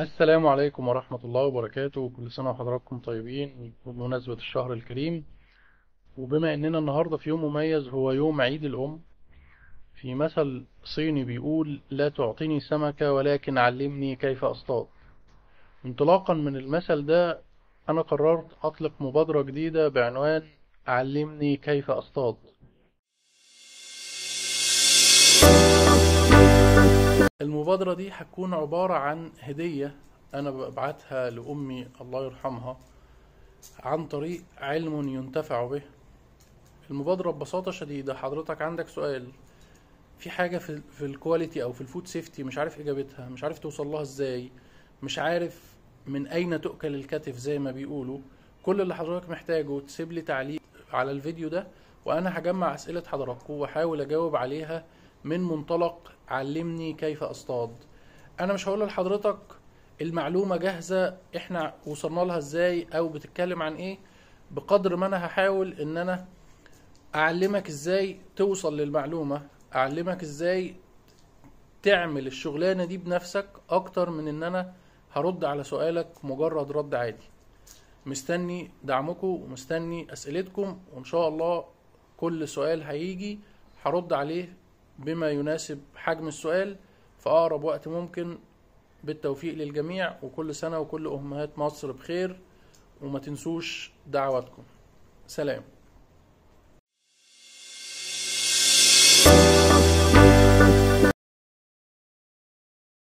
السلام عليكم ورحمة الله وبركاته كل سنة وحضراتكم طيبين بمناسبة الشهر الكريم وبما اننا النهاردة في يوم مميز هو يوم عيد الأم في مثل صيني بيقول لا تعطيني سمكة ولكن علمني كيف أصطاد انطلاقا من المثل ده أنا قررت أطلق مبادرة جديدة بعنوان علمني كيف أصطاد المبادرة دي هتكون عبارة عن هدية أنا ببعتها لأمي الله يرحمها عن طريق علم ينتفع به المبادرة ببساطة شديدة حضرتك عندك سؤال في حاجة في, الكواليتي أو في الفود سيفتي مش عارف إجابتها مش عارف توصل لها إزاي مش عارف من أين تؤكل الكتف زي ما بيقولوا كل اللي حضرتك محتاجه تسيب لي تعليق على الفيديو ده وأنا هجمع أسئلة حضراتكم وأحاول أجاوب عليها من منطلق علمني كيف اصطاد انا مش هقول لحضرتك المعلومه جاهزه احنا وصلنا لها ازاي او بتتكلم عن ايه بقدر ما انا هحاول ان انا اعلمك ازاي توصل للمعلومه اعلمك ازاي تعمل الشغلانه دي بنفسك اكتر من ان انا هرد على سؤالك مجرد رد عادي مستني دعمكم ومستني اسئلتكم وان شاء الله كل سؤال هيجي هرد عليه بما يناسب حجم السؤال في أقرب وقت ممكن بالتوفيق للجميع وكل سنة وكل أمهات مصر بخير وما تنسوش دعواتكم سلام